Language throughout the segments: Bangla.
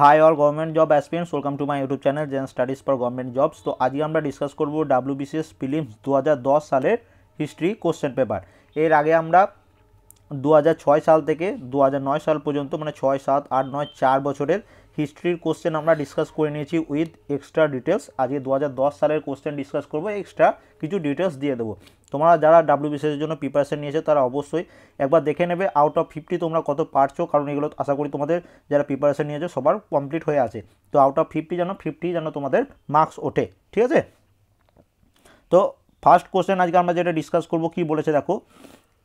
high all government job aspirants welcome to my YouTube channel Zen studies for government jobs তো আজকে আমরা ডিসকাস করব ডাব্লিউবিসিএস ফিলিমস দু সালের হিস্ট্রি কোশ্চেন পেপার এর আগে আমরা দু সাল থেকে দু সাল পর্যন্ত মানে ছয় সাত আট নয় চার বছরের হিস্ট্রির কোশ্চেন আমরা ডিসকাস করে নিয়েছি উইথ এক্সট্রা ডিটেলস আজকে দু সালের কোশ্চেন ডিসকাস করবো এক্সট্রা কিছু ডিটেলস দিয়ে দেবো তোমরা যারা ডাব্লিউবিসিএসের জন্য প্রিপারেশন নিয়েছে তারা অবশ্যই একবার দেখে নেবে আউট অফ ফিফটি তোমরা কত পারছো কারণ এগুলো আশা করি তোমাদের যারা প্রিপারেশন নিয়েছে সবার কমপ্লিট হয়ে আছে তো আউট অফ ফিফটি যেন ফিফটি যেন তোমাদের মার্কস ওঠে ঠিক আছে তো ফার্স্ট কোশ্চেন আজকে আমরা যেটা ডিসকাস করবো কি বলেছে দেখো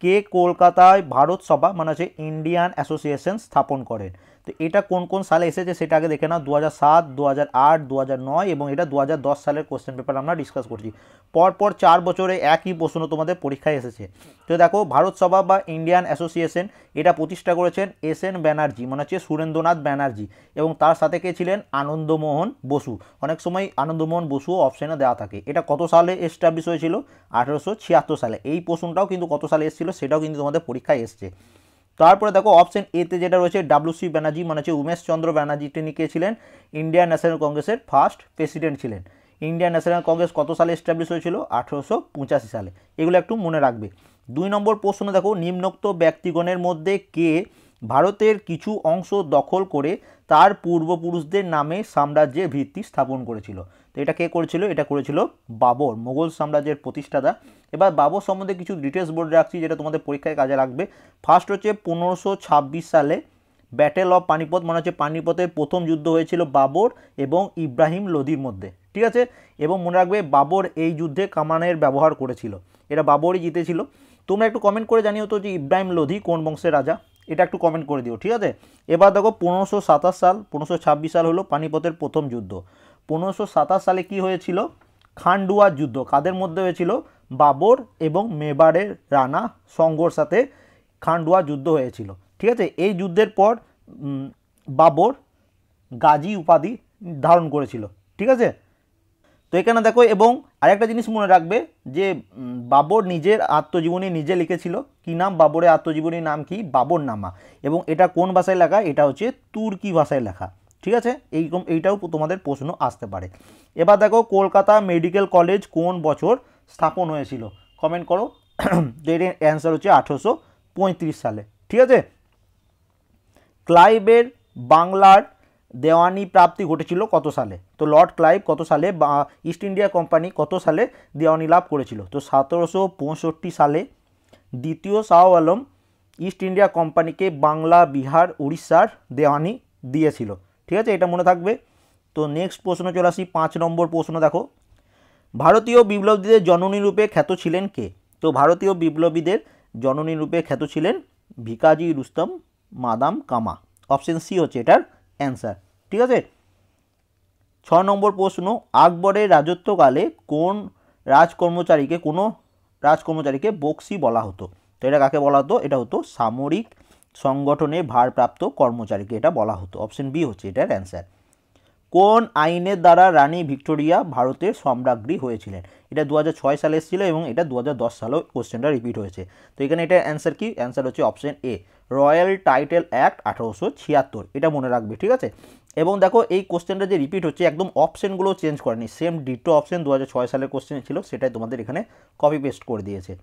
কে কলকাতায় ভারত সভা মানে হচ্ছে ইন্ডিয়ান অ্যাসোসিয়েশন স্থাপন করেন তো এটা কোন কোন সালে এসেছে সেটা আগে দেখে নাও দু হাজার সাত দু হাজার আট দু হাজার নয় এবং এটা দু হাজার দশ সালের কোশ্চেন পেপার আমরা ডিসকাস করছি পরপর চার বছরে একই প্রশ্ন তোমাদের পরীক্ষায় এসেছে তো দেখো ভারত সভা বা ইন্ডিয়ান অ্যাসোসিয়েশন এটা প্রতিষ্ঠা করেছেন এস এন ব্যানার্জি মনে হচ্ছে সুরেন্দ্রনাথ ব্যানার্জি এবং তার সাথে কে ছিলেন আনন্দমোহন বসু অনেক সময় আনন্দমোহন বসু অপশানে দেওয়া থাকে এটা কত সালে এস্টাবলিশ হয়েছিল আঠেরোশো সালে এই প্রশ্নটাও কিন্তু কত সালে এসেছিল সেটাও কিন্তু তোমাদের পরীক্ষায় এসছে তারপরে দেখো অপশন এতে যেটা রয়েছে ডাব্লিউসি ব্যানার্জি মানে হচ্ছে উমেশ চন্দ্র ব্যানার্জি তিনি কে ছিলেন ইন্ডিয়ান ন্যাশনাল কংগ্রেসের ফার্স্ট প্রেসিডেন্ট ছিলেন ইন্ডিয়ান ন্যাশনাল কংগ্রেস কত সালে এস্টাবলিশ হয়েছিল আঠেরোশো সালে এগুলো একটু মনে রাখবে দুই নম্বর প্রশ্ন দেখো নিম্নোক্ত ব্যক্তিগণের মধ্যে কে ভারতের কিছু অংশ দখল করে তার পূর্বপুরুষদের নামে সাম্রাজ্যের ভিত্তি স্থাপন করেছিল তো এটা কে করেছিল এটা করেছিল বাবর মোগল সাম্রাজ্যের প্রতিষ্ঠাতা এবার বাবর সম্বন্ধে কিছু ডিটেলস বলে রাখছি যেটা তোমাদের পরীক্ষায় কাজে লাগবে ফার্স্ট হচ্ছে পনেরোশো সালে ব্যাটেল অফ পানিপথ মনে হচ্ছে পানিপথের প্রথম যুদ্ধ হয়েছিল বাবর এবং ইব্রাহিম লোদির মধ্যে ঠিক আছে এবং মনে রাখবে বাবর এই যুদ্ধে কামানের ব্যবহার করেছিল এটা বাবরই জিতেছিল তোমরা একটু কমেন্ট করে জানিও তো যে ইব্রাহিম লোধি কোন বংশের রাজা এটা একটু কমেন্ট করে দিও ঠিক আছে এবার দেখো পনেরোশো সাতাশ সাল পনেরোশো ছাব্বিশ সাল হলো পানিপথের প্রথম যুদ্ধ পনেরোশো সাতাশ সালে কি হয়েছিল খান্ডুয়ার যুদ্ধ কাদের মধ্যে হয়েছিল বাবর এবং মেবারের রানা সঙ্গর সাথে খান্ডুয়া যুদ্ধ হয়েছিল ঠিক আছে এই যুদ্ধের পর বাবর গাজী উপাধি ধারণ করেছিল ঠিক আছে তো এখানে দেখো এবং আরেকটা জিনিস মনে রাখবে যে বাবর নিজের আত্মজীবনী নিজে লিখেছিল কি নাম বাবরের আত্মজীবনীর নাম কি বাবরনামা এবং এটা কোন ভাষায় লেখা এটা হচ্ছে তুর্কি ভাষায় লেখা ঠিক আছে এইরকম এইটাও তোমাদের প্রশ্ন আসতে পারে এবার দেখো কলকাতা মেডিকেল কলেজ কোন বছর স্থাপন হয়েছিল কমেন্ট করো এর অ্যান্সার হচ্ছে আঠেরোশো সালে ঠিক আছে ক্লাইবের বাংলার দেওয়ানি প্রাপ্তি ঘটেছিল কত সালে তো লর্ড ক্লাইভ কত সালে বা ইস্ট ইন্ডিয়া কোম্পানি কত সালে দেওয়ানি লাভ করেছিল তো সতেরোশো সালে দ্বিতীয় শাহ আলম ইস্ট ইন্ডিয়া কোম্পানিকে বাংলা বিহার উড়িষ্যার দেওয়ানি দিয়েছিল ঠিক আছে এটা মনে থাকবে তো নেক্সট প্রশ্ন চলে আসি পাঁচ নম্বর প্রশ্ন দেখো ভারতীয় বিপ্লবীদের জননী রূপে খ্যাত ছিলেন কে তো ভারতীয় বিপ্লবীদের জননী রূপে খ্যাত ছিলেন Bhikaji Rustom Madame Cama option C হচ্ছে এটার অ্যান্সার ঠিক আছে ছ নম্বর প্রশ্ন আকবরের রাজত্বকালে কোন রাজকর্মচারীকে কোনো রাজকর্মচারীকে বক্সি বলা হতো তো এটা কাকে বলা হতো এটা হতো সামরিক সংগঠনে ভারপ্রাপ্ত কর্মচারীকে এটা বলা হতো অপশন বি হচ্ছে এটার অ্যান্সার কোন আইনের দ্বারা রানী ভিক্টোরিয়া ভারতের সম্রাজ্ঞী হয়েছিলেন এটা দু সালে এসেছিল এবং এটা দু হাজার দশ সালেও কোশ্চেনটা রিপিট হয়েছে তো এখানে এটার অ্যান্সার কি অ্যান্সার হচ্ছে option A royal title act আঠারোশো ছিয়াত্তর এটা মনে রাখবে ঠিক আছে এবং দেখো এই কোশ্চেনটা যে রিপিট হচ্ছে একদম অপশনগুলো চেঞ্জ করেনি সেম ডিটো অপশান দু সালের কোশ্চেন ছিল সেটাই তোমাদের এখানে কপি পেস্ট করে দিয়েছে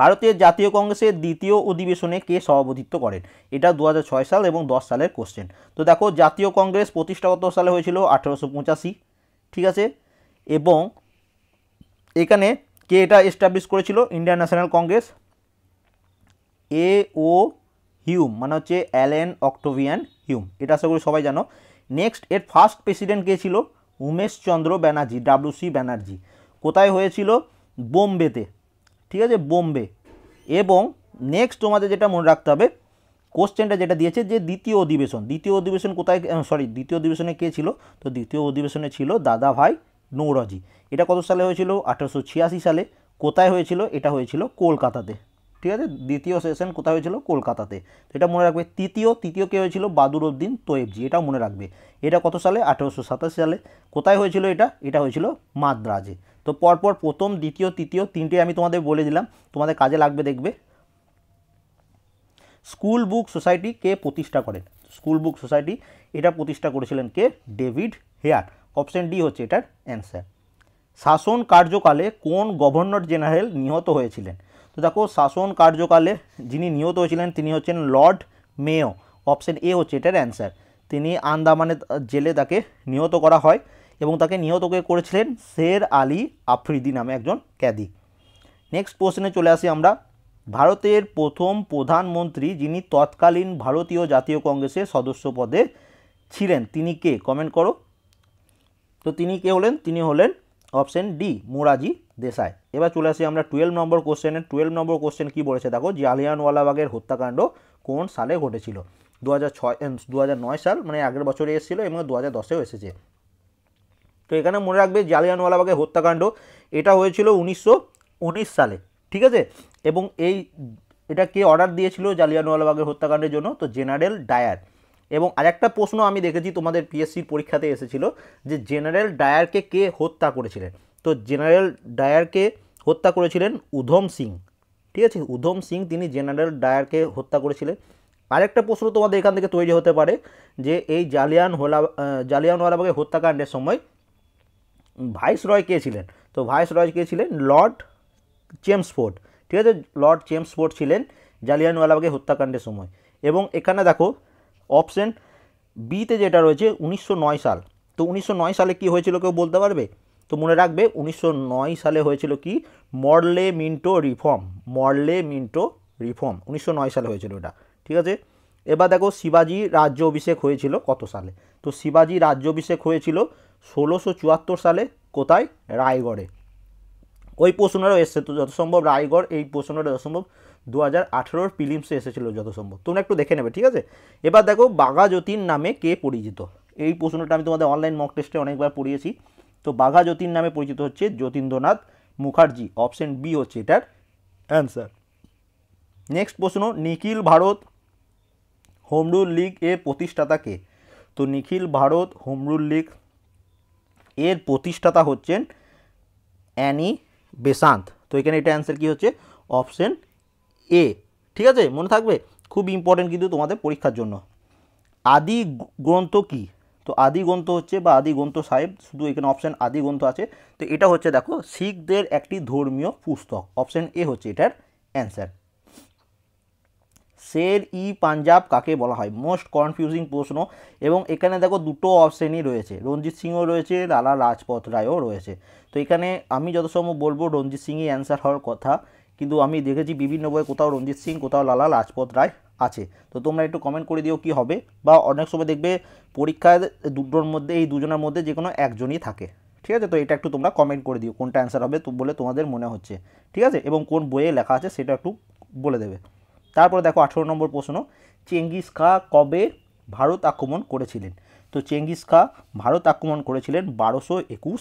ভারতীয় জাতীয় কংগ্রেসের দ্বিতীয় অধিবেশনে কে সভাপতিত্ব করেন এটা দু সাল এবং দশ সালের কোশ্চেন তো দেখো জাতীয় কংগ্রেস প্রতিষ্ঠাগত সালে হয়েছিল আঠেরোশো ঠিক আছে এবং এখানে কে এটা এস্টাবলিশ করেছিল Indian national congress A O Hume মানে হচ্ছে অ্যালেন অক্টোভিয়ান হিউম এটা আশা করি সবাই জানো নেক্সট এর ফার্স্ট প্রেসিডেন্ট কে ছিল উমেশচন্দ্র ব্যানার্জি ডাব্লিউসি ব্যানার্জি কোথায় হয়েছিল বোম্বেতে ঠিক আছে বোম্বে এবং নেক্সট তোমাদের যেটা মনে রাখতে হবে কোশ্চেনটা যেটা দিয়েছে যে দ্বিতীয় অধিবেশন দ্বিতীয় অধিবেশন কোথায় সরি দ্বিতীয় অধিবেশনে কে ছিল তো দ্বিতীয় অধিবেশনে ছিল দাদাভাই নৌরজি এটা কত সালে হয়েছিল আঠারোশো সালে কোথায় হয়েছিল এটা হয়েছিল কলকাতাতে ঠিক আছে দ্বিতীয় সেশন কোথায় হয়েছিল কলকাতাতে তো এটা মনে রাখবে তৃতীয় তৃতীয় কে হয়েছিল বাদুরউদ্দিন তোয়েবজি এটাও মনে রাখবে এটা কত সালে আঠেরোশো সাতাশি সালে কোথায় হয়েছিল এটা এটা হয়েছিল মাদ্রাজে তো পরপর প্রথম দ্বিতীয় তৃতীয় তিনটে আমি তোমাদের বলে দিলাম তোমাদের কাজে লাগবে দেখবে স্কুল বুক সোসাইটি কে প্রতিষ্ঠা করেন স্কুল বুক সোসাইটি এটা প্রতিষ্ঠা করেছিলেন কে ডেভিড হেয়ার অপশন ডি হচ্ছে এটার অ্যান্সার শাসন কার্যকালে কোন গভর্নর জেনারেল নিহত হয়েছিলেন তো দেখো শাসন কার্যকালে যিনি নিহত হয়েছিলেন তিনি হচ্ছেন লর্ড মেয়ো অপশন এ হচ্ছে এটার অ্যান্সার তিনি আন্দামানের জেলে তাকে নিহত করা হয় এবং তাকে নিহত করেছিলেন শের আলী আফ্রিদি নামে একজন ক্যাদি নেক্সট প্রশ্নে চলে আসি আমরা ভারতের প্রথম প্রধানমন্ত্রী যিনি তৎকালীন ভারতীয় জাতীয় কংগ্রেসের সদস্য পদে ছিলেন তিনি কে কমেন্ট করো তো তিনি কে হলেন তিনি হলেন অপশন ডি মোরাজি দেশায় এবার চলে আসি আমরা টুয়েলভ নম্বর কোশ্চেনের টুয়েলভ নম্বর কোশ্চেন কী বলেছে দেখো জালিয়ানওয়ালাবাগের হত্যাকাণ্ড কোন সালে ঘটেছিল দু হাজার ছয় দু সাল মানে আগের বছরে এসেছিলো এবং দু হাজার দশেও এসেছে তো এখানে মনে রাখবে জালিয়ানওয়ালাবাগের হত্যাকাণ্ড এটা হয়েছিল উনিশশো সালে ঠিক আছে এবং এই এটা কে অর্ডার দিয়েছিল জালিয়ানওয়ালাবাগের হত্যাকাণ্ডের জন্য তো জেনারেল ডায়ার এবং আরেকটা প্রশ্ন আমি দেখেছি তোমাদের পিএসসির পরীক্ষাতে এসেছিল যে জেনারেল ডায়ারকে কে হত্যা করেছিলেন তো জেনারেল ডায়ারকে হত্যা করেছিলেন উধম সিং ঠিক আছে উধম সিং তিনি জেনারেল ডায়ারকে হত্যা করেছিলেন আরেকটা প্রশ্ন তোমাদের এখান থেকে তৈরি হতে পারে যে এই জালিয়ান হোলা জালিয়ানওয়ালাবাগের হত্যাকাণ্ডের সময় ভাইস রয় কে ছিলেন তো ভাইস রয় কে ছিলেন লর্ড চেমসফোর্ড ঠিক আছে লর্ড চেমসফোর্ড ছিলেন জালিয়ানওয়ালাবাগের হত্যাকাণ্ডের সময় এবং এখানে দেখো অপশন বিতে যেটা রয়েছে উনিশশো সাল তো উনিশশো সালে কি হয়েছিল কেউ বলতে পারবে তো মনে রাখবে উনিশশো সালে হয়েছিল কি Morley Minto reform Morley Minto reform উনিশশো সালে হয়েছিল এটা ঠিক আছে এবার দেখো শিবাজি রাজ্য অভিষেক হয়েছিল কত সালে তো শিবাজি রাজ্য অভিষেক হয়েছিল ষোলোশো চুয়াত্তর সালে কোথায় রায়গড়ে ওই প্রশ্নটাও এসছে তো যত সম্ভব রায়গড় এই প্রশ্নটা যত সম্ভব দু হাজার আঠেরোর প্রিলিমসে এসেছিল যত সম্ভব তোমরা একটু দেখে নেবে ঠিক আছে এবার দেখো বাঘা যতীন নামে কে পরিচিত এই প্রশ্নটা আমি তোমাদের অনলাইন মক টেস্টে অনেকবার পড়িয়েছি তো বাঘা যতীন নামে পরিচিত হচ্ছে যতীন্দ্রনাথ মুখার্জি অপশন বি হচ্ছে এটার অ্যান্সার নেক্সট প্রশ্ন নিখিল ভারত হোমরুল লীগ এর প্রতিষ্ঠাতা কে তো নিখিল ভারত হোমরুল লীগ এর প্রতিষ্ঠাতা হচ্ছেন অ্যানি বেসান্ত তো এখানে এটা অ্যান্সার কী হচ্ছে অপশন এ ঠিক আছে মনে থাকবে খুব ইম্পর্টেন্ট কিন্তু তোমাদের পরীক্ষার জন্য আদি গ্রন্থ কি তো আদি গ্রন্থ হচ্ছে বা আদি গ্রন্থ সাহেব শুধু এখানে অপশান আদি গ্রন্থ আছে তো এটা হচ্ছে দেখো শিখদের একটি ধর্মীয় পুস্তক অপশান এ হচ্ছে এটার অ্যান্সার শের ই পাঞ্জাব কাকে বলা হয় মোস্ট কনফিউজিং প্রশ্ন এবং এখানে দেখো দুটো অপশানই রয়েছে রঞ্জিত সিংও রয়েছে লালা রাজপথ রায়ও রয়েছে তো এখানে আমি যত সম্ভব বলবো রঞ্জিত সিংই অ্যান্সার হওয়ার কথা কিন্তু আমি দেখেছি বিভিন্ন বইয়ে কোথাও রঞ্জিত সিং কোথাও লালা লাজপত রায় আছে তো তোমরা একটু কমেন্ট করে দিও কি হবে বা অনেক সময় দেখবে পরীক্ষায় দুটোর মধ্যে এই দুজনের মধ্যে যে কোনো একজনই থাকে ঠিক আছে তো এটা একটু তোমরা কমেন্ট করে দিও কোনটা অ্যান্সার হবে তো বলে তোমাদের মনে হচ্ছে ঠিক আছে এবং কোন বইয়ে লেখা আছে সেটা একটু বলে দেবে তারপরে দেখো আঠেরো নম্বর প্রশ্ন চেঙ্গিস খা কবে ভারত আক্রমণ করেছিলেন তো চেঙ্গিস খা ভারত আক্রমণ করেছিলেন বারোশো একুশ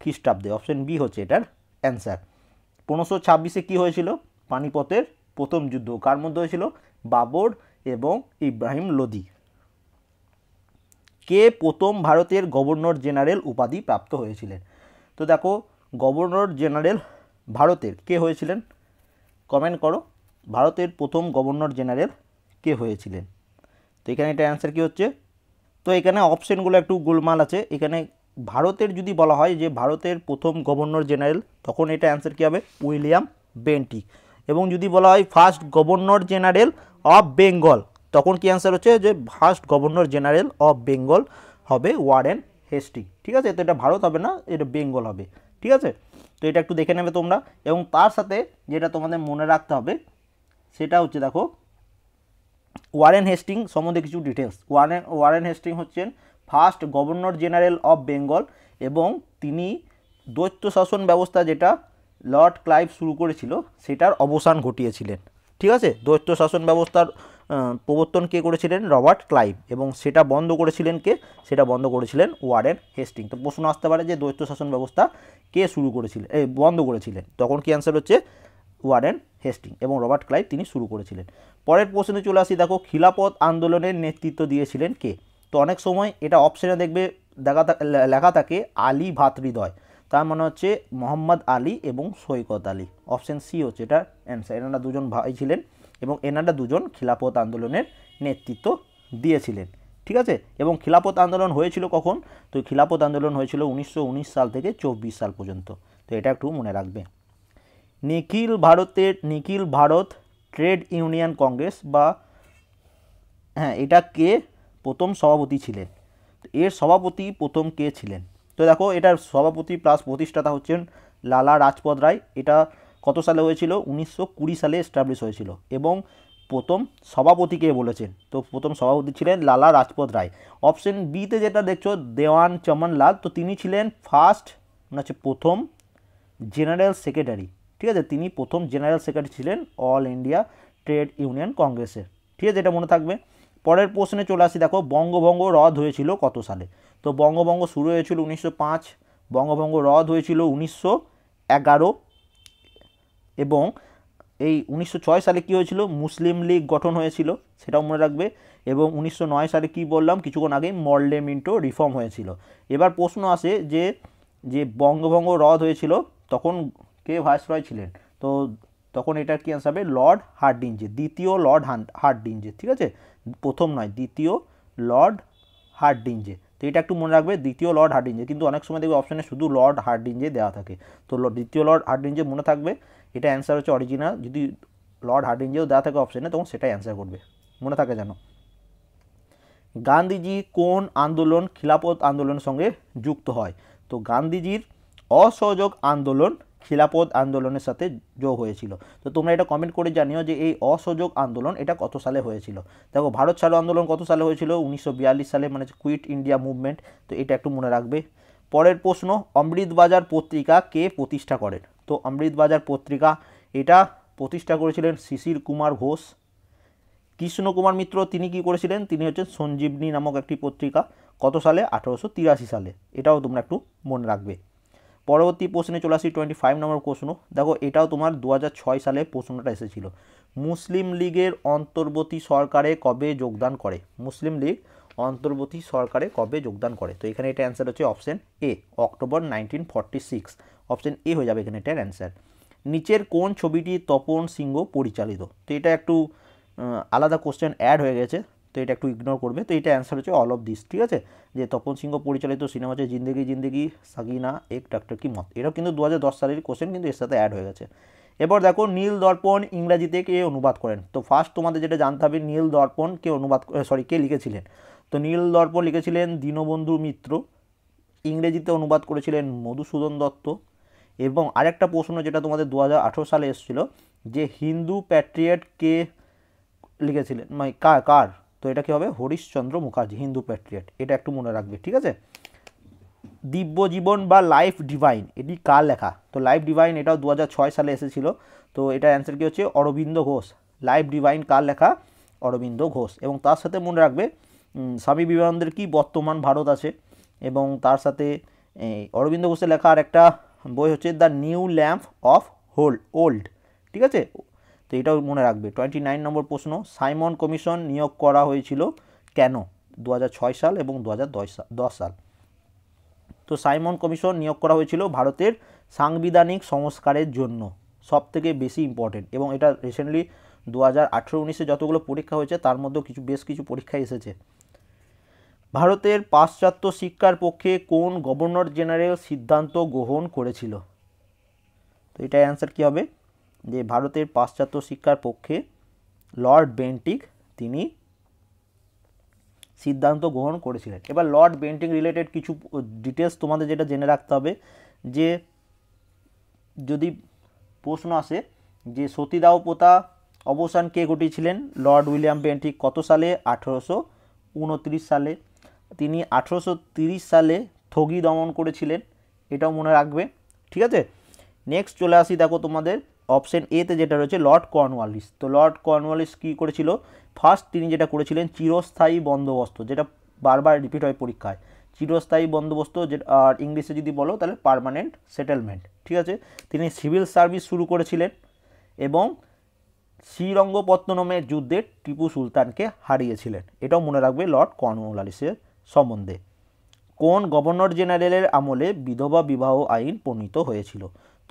খ্রিস্টাব্দে অপশন বি হচ্ছে এটার অ্যান্সার পনেরোশো ছাব্বিশে কী হয়েছিল পানিপথের প্রথম যুদ্ধ কার মধ্যে হয়েছিল বাবর এবং ইব্রাহিম লোদি কে প্রথম ভারতের গভর্নর জেনারেল উপাধি প্রাপ্ত হয়েছিলেন তো দেখো গভর্নর জেনারেল ভারতের কে হয়েছিলেন কমেন্ট করো ভারতের প্রথম গভর্নর জেনারেল কে হয়েছিলেন তো এখানে এটা অ্যান্সার কী হচ্ছে তো এখানে অপশানগুলো একটু গোলমাল আছে এখানে ভারতের যদি বলা হয় যে ভারতের প্রথম গভর্নর জেনারেল তখন এটা অ্যান্সার কী হবে উইলিয়াম বেন্টি এবং যদি বলা হয় first governor general of Bengal তখন কি অ্যান্সার হচ্ছে যে first governor general of Bengal হবে ওয়ারেন হেস্টিং ঠিক আছে তো এটা ভারত হবে না এটা বেঙ্গল হবে ঠিক আছে তো এটা একটু দেখে নেবে তোমরা এবং তার সাথে যেটা তোমাদের মনে রাখতে হবে সেটা হচ্ছে দেখো ওয়ারেন হেস্টিং সম্বন্ধে কিছু ডিটেলস ওয়ারেন ওয়ারেন হেস্টিং হচ্ছেন first governor general of Bengal এবং তিনি দৈত্য শাসন ব্যবস্থা যেটা লর্ড ক্লাইভ শুরু করেছিল সেটার অবসান ঘটিয়েছিলেন ঠিক আছে দৈত্য শাসন ব্যবস্থার প্রবর্তন কে করেছিলেন রবার্ট ক্লাইভ এবং সেটা বন্ধ করেছিলেন কে সেটা বন্ধ করেছিলেন ওয়ারেন হেস্টিং তো প্রশ্ন আসতে পারে যে দ্বৈত শাসন ব্যবস্থা কে শুরু করেছিলেন এই বন্ধ করেছিলেন তখন কি অ্যান্সার হচ্ছে ওয়ারেন হেস্টিং এবং রবার্ট ক্লাইভ তিনি শুরু করেছিলেন পরের প্রশ্নে চলে আসি দেখো খিলাপথ আন্দোলনের নেতৃত্ব দিয়েছিলেন কে তো অনেক সময় এটা অপশানে দেখবে দেখা লেখা থাকে আলী ভাতৃদয় তার মানে হচ্ছে মোহাম্মদ আলী এবং সৈকত আলী অপশান সি হচ্ছে এটা অ্যান্সার এনারা দুজন ভাই ছিলেন এবং এনারা দুজন খিলাফত আন্দোলনের নেতৃত্ব দিয়েছিলেন ঠিক আছে এবং খিলাফত আন্দোলন হয়েছিল কখন তো খিলাফত আন্দোলন হয়েছিল উনিশশো সাল থেকে চব্বিশ সাল পর্যন্ত তো এটা একটু মনে রাখবে নিখিল ভারতের নিখিল ভারত ট্রেড ইউনিয়ন কংগ্রেস বা হ্যাঁ এটা কে প্রথম সভাপতি ছিলেন এর সভাপতি প্রথম কে ছিলেন তো দেখো এটার সভাপতি প্লাস প্রতিষ্ঠাতা হচ্ছেন লালা রাজপদ রায় এটা কত সালে হয়েছিল উনিশশো কুড়ি সালে এস্টাবলিশ হয়েছিল এবং প্রথম সভাপতিকে বলেছেন তো প্রথম সভাপতি ছিলেন লালা রাজপথ রায় অপশন বিতে যেটা দেখছো দেওয়ান চমন লাল তো তিনি ছিলেন ফার্স্ট মানে হচ্ছে প্রথম জেনারেল সেক্রেটারি ঠিক আছে তিনি প্রথম জেনারেল সেক্রেটারি ছিলেন অল ইন্ডিয়া ট্রেড ইউনিয়ন কংগ্রেসের ঠিক আছে এটা মনে থাকবে পরের প্রশ্নে চলে আসি দেখো বঙ্গভঙ্গ রদ হয়েছিল কত সালে তো বঙ্গভঙ্গ শুরু হয়েছিল উনিশশো বঙ্গভঙ্গ রদ হয়েছিল উনিশশো এবং এই উনিশশো সালে কি হয়েছিল মুসলিম লীগ গঠন হয়েছিল সেটাও মনে রাখবে এবং উনিশশো সালে কি বললাম কিছুক্ষণ আগে মিন্টো রিফর্ম হয়েছিল এবার প্রশ্ন আসে যে যে বঙ্গভঙ্গ রদ হয়েছিল তখন কে ভাইসরয় ছিলেন তো তখন এটার কি অ্যান্সার হবে লর্ড হার্ডিঞ্জে দ্বিতীয় লর্ড হান্ড হার্ডিঞ্জে ঠিক আছে প্রথম নয় দ্বিতীয় লর্ড হার্ডিঞ্জে তো এটা একটু মনে রাখবে দ্বিতীয় লর্ড হার্ডিঞ্জে কিন্তু অনেক সময় দেখবে অপশানে শুধু লর্ড হার্ডিঞ্জে দেওয়া থাকে তো দ্বিতীয় লর্ড হার্ডিঞ্জে মনে থাকবে এটা অ্যান্সার হচ্ছে অরিজিনাল যদি লর্ড হার্ডিঞ্জেও দেওয়া থাকে অপশানে তখন সেটাই অ্যান্সার করবে মনে থাকে যেন গান্ধীজি কোন আন্দোলন খিলাফত আন্দোলনের সঙ্গে যুক্ত হয় তো গান্ধীজির অসহযোগ আন্দোলন খিলাপদ আন্দোলনের সাথে যোগ হয়েছিল তো তোমরা এটা কমেন্ট করে জানিও যে এই অসহযোগ আন্দোলন এটা কত সালে হয়েছিল দেখো ভারত ছাড়ো আন্দোলন কত সালে হয়েছিল উনিশশো সালে মানে কুইট ইন্ডিয়া মুভমেন্ট তো এটা একটু মনে রাখবে পরের প্রশ্ন অমৃতবাজার পত্রিকা কে প্রতিষ্ঠা করেন তো অমৃতবাজার পত্রিকা এটা প্রতিষ্ঠা করেছিলেন শিশির কুমার ঘোষ কৃষ্ণ কুমার মিত্র তিনি কি করেছিলেন তিনি হচ্ছেন সঞ্জীবনী নামক একটি পত্রিকা কত সালে আঠেরোশো সালে এটাও তোমরা একটু মনে রাখবে পরবর্তী প্রশ্নে চলে আসি টোয়েন্টি ফাইভ নম্বর প্রশ্ন দেখো এটাও তোমার দু সালে প্রশ্নটা এসেছিল মুসলিম লীগের অন্তর্বর্তী সরকারে কবে যোগদান করে মুসলিম লীগ অন্তর্বর্তী সরকারে কবে যোগদান করে তো এখানে এটা অ্যান্সার হচ্ছে option A October nineteen forty six option A হয়ে যাবে এখানে এটার অ্যান্সার নিচের কোন ছবিটি তপন সিংহ পরিচালিত তো এটা একটু আলাদা কোশ্চেন অ্যাড হয়ে গেছে তো এটা একটু ইগনোর করবে তো এটা অ্যান্সার হচ্ছে অল অফ দিস ঠিক আছে যে তপন সিংহ পরিচালিত সিনেমা হচ্ছে জিন্দেগি জিন্দগি সাগিনা এক ডাক্তার কি মত এটাও কিন্তু দু সালের কোশ্চেন কিন্তু এর সাথে অ্যাড হয়ে গেছে এরপর দেখো নীল দর্পণ ইংরাজিতে কে অনুবাদ করেন তো ফার্স্ট তোমাদের যেটা জানতে হবে নীল দর্পণ কে অনুবাদ সরি কে লিখেছিলেন তো নীল দর্পণ লিখেছিলেন দীনবন্ধু মিত্র ইংরেজিতে অনুবাদ করেছিলেন মধুসূদন দত্ত এবং আরেকটা প্রশ্ন যেটা তোমাদের দু সালে এসেছিল যে হিন্দু প্যাট্রিয়েট কে লিখেছিলেন মানে কার কার তো এটা কী হবে হরিশ্চন্দ্র মুখার্জি হিন্দু প্যাট্রিয়েট এটা একটু মনে রাখবে ঠিক আছে দিব্য জীবন বা লাইফ ডিভাইন এটি কার লেখা তো লাইফ ডিভাইন এটাও দু সালে এসেছিল তো এটা অ্যান্সার কী হচ্ছে অরবিন্দ ঘোষ লাইফ ডিভাইন কার লেখা অরবিন্দ ঘোষ এবং তার সাথে মনে রাখবে স্বামী বিবেকানন্দের কি বর্তমান ভারত আছে এবং তার সাথে অরবিন্দ ঘোষের লেখা আর একটা বই হচ্ছে the new lamp of whole old ঠিক আছে তো এটাও মনে রাখবে টোয়েন্টি নাইন নম্বর প্রশ্ন সাইমন কমিশন নিয়োগ করা হয়েছিল কেন দু সাল এবং দু সাল তো সাইমন কমিশন নিয়োগ করা হয়েছিল ভারতের সাংবিধানিক সংস্কারের জন্য সব থেকে বেশি ইম্পর্টেন্ট এবং এটা রিসেন্টলি দু হাজার আঠেরো উনিশে যতগুলো পরীক্ষা হয়েছে তার মধ্যেও কিছু বেশ কিছু পরীক্ষা এসেছে ভারতের পাশ্চাত্য শিক্ষার পক্ষে কোন গভর্নর জেনারেল সিদ্ধান্ত গ্রহণ করেছিল তো এটা অ্যান্সার কী হবে যে ভারতের পাশ্চাত্য শিক্ষার পক্ষে লর্ড বেন্টিক তিনি সিদ্ধান্ত গ্রহণ করেছিলেন এবার লর্ড বেন্টিং রিলেটেড কিছু ডিটেলস তোমাদের যেটা জেনে রাখতে হবে যে যদি প্রশ্ন আসে যে সতীদাহ প্রথা অবসান কে ঘটিয়েছিলেন লর্ড উইলিয়াম বেন্টিক কত সালে আঠেরোশো উনত্রিশ সালে তিনি আঠেরোশো তিরিশ সালে থগি দমন করেছিলেন এটাও মনে রাখবে ঠিক আছে নেক্সট চলে আসি দেখো তোমাদের অপশন এতে যেটা রয়েছে লর্ড কর্নওয়ালিস তো লর্ড কর্নওয়ালিস কী করেছিল ফার্স্ট তিনি যেটা করেছিলেন চিরস্থায়ী বন্দোবস্ত যেটা বারবার রিপিট হয় পরীক্ষায় চিরস্থায়ী বন্দোবস্ত যেটা আর ইংলিশে যদি বলো তাহলে পারমানেন্ট সেটেলমেন্ট ঠিক আছে তিনি সিভিল সার্ভিস শুরু করেছিলেন এবং শ্রীরঙ্গপত্তনমের যুদ্ধে টিপু সুলতানকে হারিয়েছিলেন এটাও মনে রাখবে লর্ড কর্নওয়ালিসের সম্বন্ধে কোন গভর্নর জেনারেলের আমলে বিধবা বিবাহ আইন প্রণীত হয়েছিল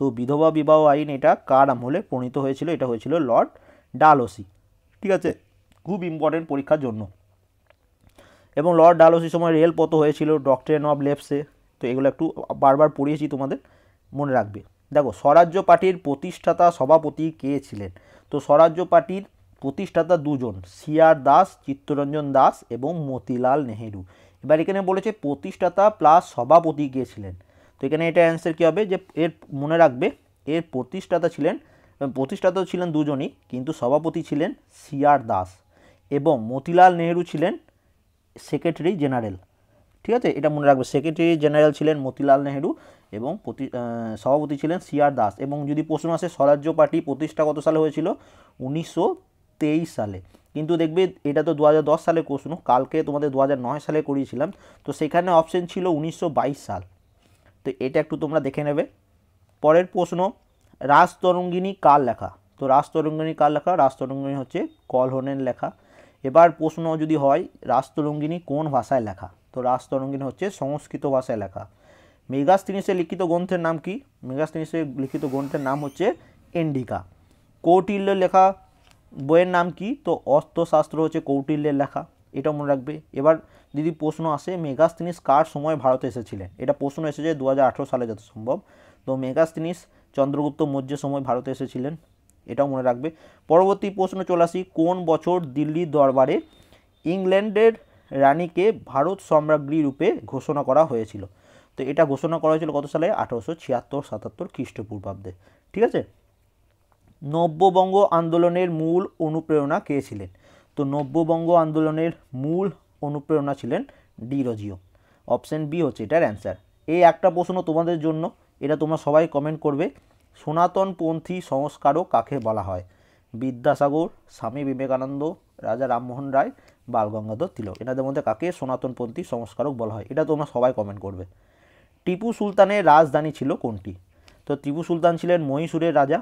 তো বিধবা বিবাহ আইন এটা কার আমলে প্রণীত হয়েছিল এটা হয়েছিল লর্ড ডালসি ঠিক আছে খুব ইম্পর্টেন্ট পরীক্ষার জন্য এবং লর্ড ডালসির সময় রেলপথ হয়েছিল ডক্টরেন অব লেপসে তো এগুলো একটু বারবার পড়িয়েছি তোমাদের মনে রাখবে দেখো স্বরাজ্য পার্টির প্রতিষ্ঠাতা সভাপতি কে ছিলেন তো স্বরাজ্য পার্টির প্রতিষ্ঠাতা দুজন সিয়ার দাস চিত্তরঞ্জন দাস এবং মতিলাল নেহেরু এবার এখানে বলেছে প্রতিষ্ঠাতা প্লাস সভাপতি কে ছিলেন তো এখানে এটা অ্যান্সার কী হবে যে এর মনে রাখবে এর প্রতিষ্ঠাতা ছিলেন প্রতিষ্ঠাতা ছিলেন দুজনই কিন্তু সভাপতি ছিলেন সি আর দাস এবং মতিলাল নেহেরু ছিলেন সেক্রেটারি জেনারেল ঠিক আছে এটা মনে রাখবে সেক্রেটারি জেনারেল ছিলেন মতিলাল নেহেরু এবং প্রতি সভাপতি ছিলেন সি আর দাস এবং যদি প্রশ্ন আসে স্বরাজ্য পার্টি প্রতিষ্ঠা কত সালে হয়েছিল উনিশশো সালে কিন্তু দেখবে এটা তো দু সালে প্রশ্ন কালকে তোমাদের দু সালে করিয়েছিলাম তো সেখানে অপশন ছিল উনিশশো সাল তো এটা একটু তোমরা দেখে নেবে পরের প্রশ্ন রাজতরঙ্গিনী কার লেখা তো রাজতরঙ্গিনী কার লেখা রাজতরঙ্গিনী হচ্ছে কলহনের লেখা এবার প্রশ্ন যদি হয় রাজতরঙ্গিনী কোন ভাষায় লেখা তো রাজতরঙ্গিনী হচ্ছে সংস্কৃত ভাষায় লেখা মেগাস্তিনিসে লিখিত গ্রন্থের নাম কি মেগাস্তিনিসে লিখিত গ্রন্থের নাম হচ্ছে এন্ডিকা কৌটিল্য লেখা বইয়ের নাম কি তো অস্ত্রশাস্ত্র হচ্ছে কৌটিল্যের লেখা এটা মনে রাখবে এবার দিদি প্রশ্ন আসে মেগাস্তিনিস কার সময় ভারতে এসেছিলেন এটা প্রশ্ন এসেছে দু সালে যত সম্ভব তো মেগাস্তিনিস চন্দ্রগুপ্ত মৌর্যের সময় ভারতে এসেছিলেন এটাও মনে রাখবে পরবর্তী প্রশ্ন চলে আসি কোন বছর দিল্লির দরবারে ইংল্যান্ডের রানীকে ভারত সম্রাজ্ঞী রূপে ঘোষণা করা হয়েছিল তো এটা ঘোষণা করা হয়েছিল কত সালে আঠারোশো ছিয়াত্তর সাতাত্তর খ্রিস্টপূর্বাব্দে ঠিক আছে নব্যবঙ্গ আন্দোলনের মূল অনুপ্রেরণা কে ছিলেন তো নব্যবঙ্গ আন্দোলনের মূল অনুপ্রেরণা ছিলেন ডি রোজিও অপশান বি হচ্ছে এটার অ্যান্সার এই একটা প্রশ্ন তোমাদের জন্য এটা তোমরা সবাই কমেন্ট করবে সনাতনপন্থী সংস্কারক কাকে বলা হয় বিদ্যাসাগর স্বামী বিবেকানন্দ রাজা রামমোহন রায় বালগঙ্গাধর তিলক এনাদের মধ্যে কাকে সনাতনপন্থী সংস্কারক বলা হয় এটা তোমরা সবাই কমেন্ট করবে টিপু সুলতানের রাজধানী ছিল কোনটি তো টিপু সুলতান ছিলেন মহীশূরের রাজা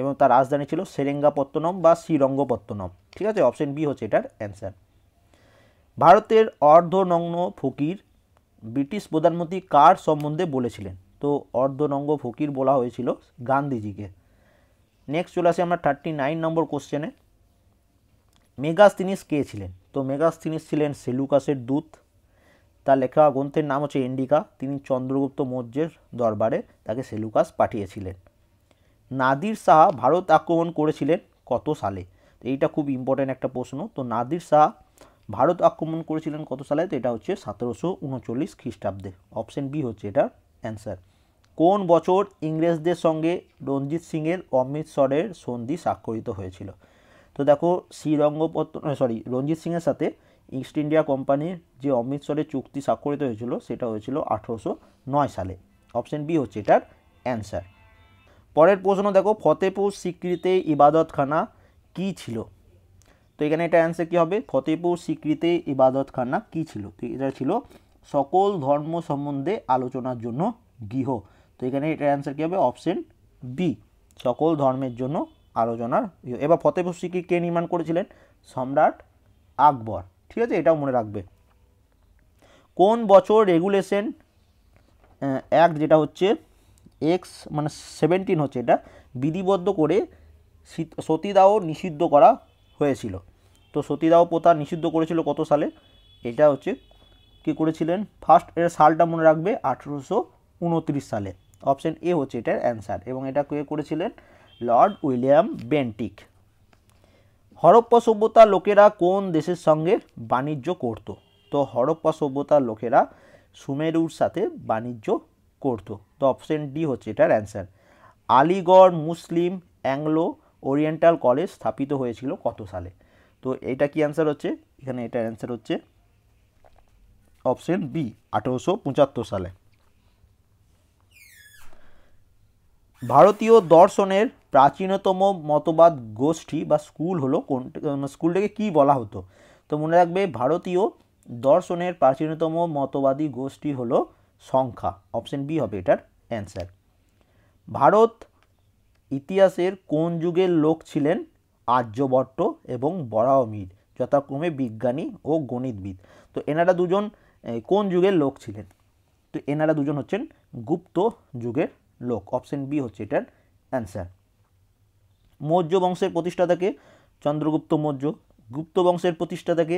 এবং তার রাজধানী ছিল সেরেঙ্গাপত্তনম বা শ্রীরঙ্গপত্তনম ঠিক আছে অপশন বি হচ্ছে এটার অ্যান্সার ভারতের অর্ধনগ্ন ফকির ব্রিটিশ প্রধানমন্ত্রী কার সম্বন্ধে বলেছিলেন তো অর্ধনঙ্গ ফকির বলা হয়েছিল গান্ধীজিকে নেক্সট চলে আসে আমরা থার্টি নাইন নম্বর কোশ্চেনে মেগাস্তিনিস কে ছিলেন তো মেগাস্তিনিস ছিলেন সেলুকাসের দূত তার লেখা গ্রন্থের নাম হচ্ছে ইন্ডিকা তিনি চন্দ্রগুপ্ত মৌর্যের দরবারে তাকে সেলুকাস পাঠিয়েছিলেন নাদির শাহ ভারত আক্রমণ করেছিলেন কত সালে তো এইটা খুব ইম্পর্ট্যান্ট একটা প্রশ্ন তো নাদির শাহ ভারত আক্রমণ করেছিলেন কত সালে তো এটা হচ্ছে সতেরোশো উনচল্লিশ খ্রিস্টাব্দে অপশন বি হচ্ছে এটার অ্যান্সার কোন বছর ইংরেজদের সঙ্গে রঞ্জিত সিংয়ের অমৃতসরের সন্ধি স্বাক্ষরিত হয়েছিল তো দেখো শ্রীরঙ্গপত্ত সরি রঞ্জিত সিংয়ের সাথে ইস্ট ইন্ডিয়া কোম্পানির যে অমৃতসরের চুক্তি স্বাক্ষরিত হয়েছিল সেটা হয়েছিল আঠেরোশো নয় সালে অপশন বি হচ্ছে এটার অ্যান্সার পরের প্রশ্ন দেখো ফতেপুর স্বীকৃতি ইবাদতখানা কি ছিল তো এখানে এটা অ্যান্সার কী হবে ফতেপুর স্বীকৃতি ইবাদত খানা কী ছিল তো এটা ছিল সকল ধর্ম সম্বন্ধে আলোচনার জন্য গৃহ তো এখানে এটা অ্যান্সার কী হবে অপশন বি সকল ধর্মের জন্য আলোচনার এবার ফতেপুর স্বীকৃতি কে নির্মাণ করেছিলেন সম্রাট আকবর ঠিক আছে এটাও মনে রাখবে কোন বছর রেগুলেশন অ্যাক্ট যেটা হচ্ছে এক্স মানে সেভেন্টিন হচ্ছে এটা বিধিবদ্ধ করে সতীদাহ নিষিদ্ধ করা হয়েছিল তো সতীদাহ প্রথা নিষিদ্ধ করেছিল কত সালে এটা হচ্ছে কী করেছিলেন ফার্স্ট এর সালটা মনে রাখবে আঠেরোশো উনত্রিশ সালে অপশান এ হচ্ছে এটার অ্যান্সার এবং এটা কে করেছিলেন লর্ড উইলিয়াম বেন্টিক হরপ্পা সভ্যতার লোকেরা কোন দেশের সঙ্গে বাণিজ্য করত তো হরপ্পা সভ্যতার লোকেরা সুমেরুর সাথে বাণিজ্য করত তো অপশান ডি হচ্ছে এটার answer Aligarh Muslim Anglo Oriental college স্থাপিত হয়েছিল কত সালে তো এটা কি অ্যান্সার হচ্ছে এখানে এটা অ্যান্সার হচ্ছে অপশন বি আঠেরোশো সালে ভারতীয় দর্শনের প্রাচীনতম মতবাদ গোষ্ঠী বা স্কুল হলো কোন স্কুলটাকে মানে কি বলা হতো তো মনে রাখবে ভারতীয় দর্শনের প্রাচীনতম মতবাদী গোষ্ঠী হলো সংখ্যা অপশন বি হবে এটার অ্যান্সার ভারত ইতিহাসের কোন যুগের লোক ছিলেন আর্যভট্ট এবং বরাহমির যথাক্রমে বিজ্ঞানী ও গণিতবিদ তো এনারা দুজন কোন যুগের লোক ছিলেন তো এনারা দুজন হচ্ছেন গুপ্ত যুগের লোক অপশন বি হচ্ছে এটার অ্যান্সার মৌর্য বংশের প্রতিষ্ঠাতাকে চন্দ্রগুপ্ত মৌর্য গুপ্ত বংশের প্রতিষ্ঠাতাকে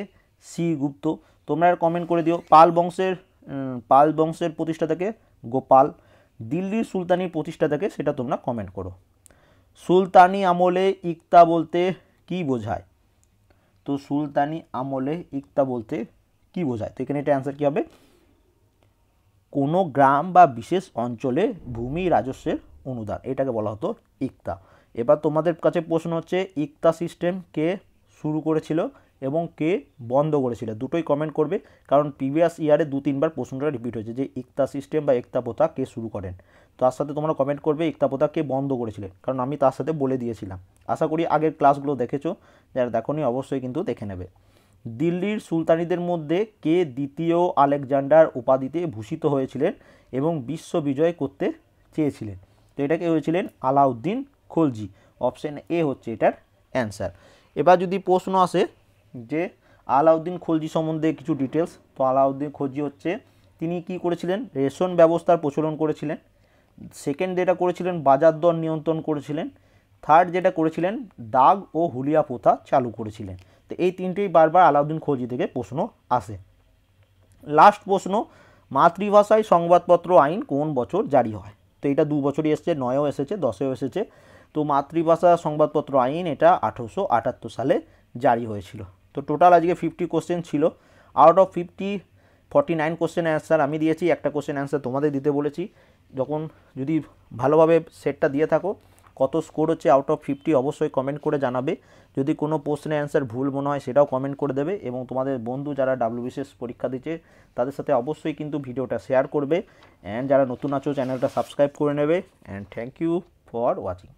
সি গুপ্ত তোমরা কমেন্ট করে দিও পাল বংশের পাল বংশের প্রতিষ্ঠাতাকে গোপাল দিল্লির সুলতানির প্রতিষ্ঠাতাকে সেটা তোমরা কমেন্ট করো সুলতানি আমলে ইকতা বলতে কি বোঝায় তো সুলতানি আমলে ইকতা বলতে কি বোঝায় তো এখানে এটা অ্যান্সার কী হবে কোনো গ্রাম বা বিশেষ অঞ্চলে ভূমি রাজস্বের অনুদান এটাকে বলা হতো ইকতা এবার তোমাদের কাছে প্রশ্ন হচ্ছে ইকতা সিস্টেম কে শুরু করেছিল এবং কে বন্ধ করেছিল দুটোই কমেন্ট করবে কারণ প্রিভিয়াস ইয়ারে দু তিনবার প্রশ্নটা রিপিট হয়েছে যে ইকতা সিস্টেম বা একতা প্রথা কে শুরু করেন তো তার সাথে তোমরা কমেন্ট করবে একতা প্রথা কে বন্ধ করেছিলেন কারণ আমি তার সাথে বলে দিয়েছিলাম আশা করি আগের ক্লাসগুলো দেখেছো যারা দেখো অবশ্যই কিন্তু দেখে নেবে দিল্লির সুলতানিদের মধ্যে কে দ্বিতীয় আলেকজান্ডার উপাধিতে ভূষিত হয়েছিলেন এবং বিশ্ব বিজয় করতে চেয়েছিলেন তো এটাকে হয়েছিলেন আলাউদ্দিন খলজি অপশান এ হচ্ছে এটার অ্যান্সার এবার যদি প্রশ্ন আসে যে আলাউদ্দিন খলজি সম্বন্ধে কিছু ডিটেলস তো আলাউদ্দিন খলজি হচ্ছে তিনি কি করেছিলেন রেশন ব্যবস্থার প্রচলন করেছিলেন সেকেন্ড যেটা করেছিলেন বাজার দর নিয়ন্ত্রণ করেছিলেন থার্ড যেটা করেছিলেন দাগ ও হুলিয়া প্রথা চালু করেছিলেন তো এই তিনটেই বারবার আলাউদ্দিন খলজি থেকে প্রশ্ন আসে লাস্ট প্রশ্ন মাতৃভাষায় সংবাদপত্র আইন কোন বছর জারি হয় তো এটা দু বছরই এসেছে নয়ও এসেছে দশেও এসেছে তো মাতৃভাষা সংবাদপত্র আইন এটা আঠেরোশো সালে জারি হয়েছিল তো টোটাল আজকে ফিফটি কোশ্চেন ছিল out of fifty forty nine question answer আমি দিয়েছি একটা কোশ্চেন অ্যান্সার তোমাদের দিতে বলেছি যখন যদি ভালোভাবে সেটটা দিয়ে থাকো কত স্কোর হচ্ছে আউট অফ ফিফটি অবশ্যই কমেন্ট করে জানাবে যদি কোনো প্রশ্নের অ্যান্সার ভুল মনে হয় সেটাও কমেন্ট করে দেবে এবং তোমাদের বন্ধু যারা ডাব্লিউবিসিএস পরীক্ষা দিচ্ছে তাদের সাথে অবশ্যই কিন্তু ভিডিওটা শেয়ার করবে অ্যান্ড যারা নতুন আছো চ্যানেলটা সাবস্ক্রাইব করে নেবে and thank you for watching